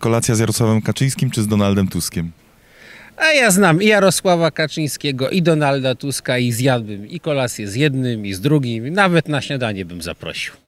kolacja z Jarosławem Kaczyńskim czy z Donaldem Tuskiem? A ja znam i Jarosława Kaczyńskiego, i Donalda Tuska, i zjadłbym i kolację z jednym, i z drugim. Nawet na śniadanie bym zaprosił.